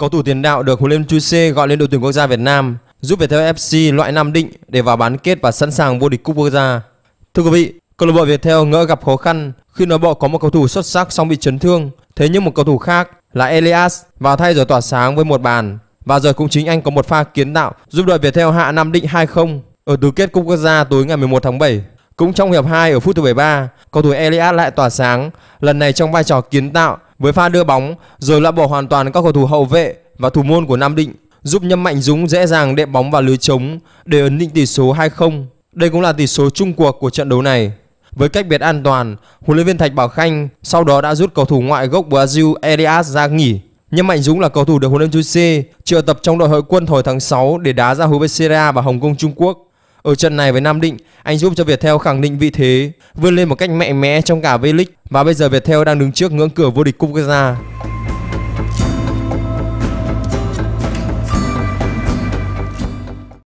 Cầu thủ tiền đạo được huấn luyện Chu Xê gọi lên đội tuyển quốc gia Việt Nam giúp Viettel FC loại Nam Định để vào bán kết và sẵn sàng vô địch cúp quốc gia. Thưa quý vị, câu lạc bộ Viettel ngỡ gặp khó khăn khi nó bộ có một cầu thủ xuất sắc song bị chấn thương, thế nhưng một cầu thủ khác là Elias vào thay rồi tỏa sáng với một bàn. Và rồi cũng chính anh có một pha kiến tạo giúp đội Viettel hạ Nam Định 2-0 ở tứ kết cúp quốc gia tối ngày 11 tháng 7. Cũng trong hiệp 2 ở phút thứ 73, cầu thủ Elias lại tỏa sáng, lần này trong vai trò kiến tạo với pha đưa bóng rồi loại bỏ hoàn toàn các cầu thủ hậu vệ và thủ môn của Nam Định giúp Nhâm Mạnh Dũng dễ dàng đệm bóng vào lưới trống để ấn định tỷ số 2-0. Đây cũng là tỷ số chung cuộc của trận đấu này. Với cách biệt an toàn, huấn luyện viên Thạch Bảo Khanh sau đó đã rút cầu thủ ngoại gốc Brazil Elias ra nghỉ. Nhâm Mạnh Dũng là cầu thủ được huấn luyện viên Chu triệu tập trong đội hội quân hồi tháng 6 để đá ra hứa với Syria và Hồng Kông Trung Quốc. Ở trận này với Nam Định, anh giúp cho Viettel khẳng định vị thế, vươn lên một cách mạnh mẽ trong cả V-League và bây giờ Viettel đang đứng trước ngưỡng cửa vô địch cúp quốc gia.